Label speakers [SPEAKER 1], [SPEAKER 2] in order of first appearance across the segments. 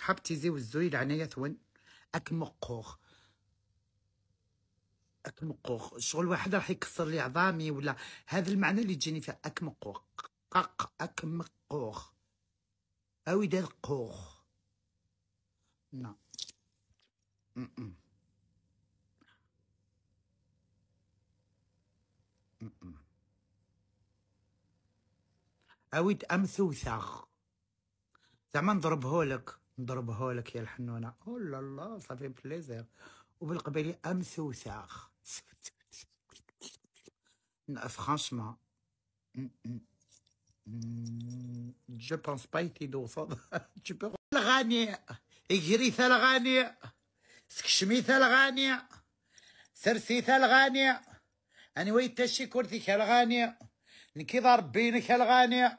[SPEAKER 1] حبتي زي والزوي العناية ثون اك مقوخ اك مقوخ شغل واحد راح يكسر لي عظامي ولا هذا المعنى اللي تجيني فيه اك مقوخ قق اك مقوخ اوي دار قوخ لا م -م. م اويد ام زعما نضربهولك نضربه لك يا الحنونه او لا لا صافي بليزير وبالقبيلي ام سوساخ فرانشمون جو بونس با دو جو الغانية اجريث الغانية سكشميث الغانية سرسيث الغانية اني ويتشي كورتيك الغانية نكي ضربينك الغانية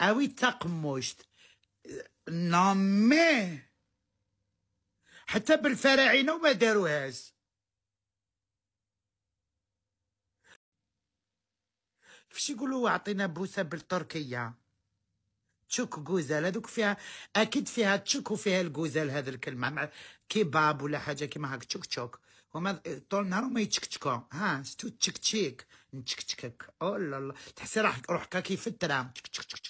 [SPEAKER 1] اوی تق نامي حتى بالفراعنه وما داروهاش كيفاش يقولوا اعطينا بوسه بالتركيه تشوك جوزال هذوك فيها اكيد فيها تشوك وفيها الجوزال هذه الكلمه مع كباب ولا حاجه كيما هاك تشوك تشوك هما طول النهار هما يتشكتشكو ها شتو تشكتشيك نتشكتشكك او لا لا تحسي روحك روحك كيف الترام تشكتشكتشك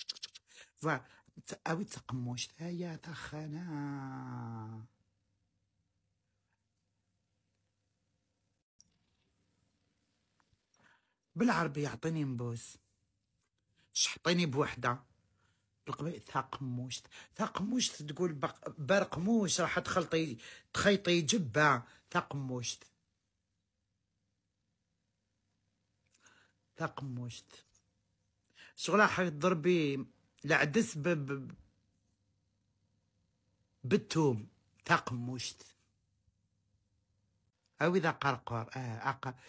[SPEAKER 1] ف اوي تقموش تايا تخنا بالعربي يعطيني مبوس شحطيني بوحده بالقبيل ثاقموشت ثاقموشت تقول برقموش راح تخلطي تخيطي جبه ثاقموشت ثاقموشت شغل حتضربي لعدس ب... ب... بالثوم تقمشت أو إذا قرقر آه أق...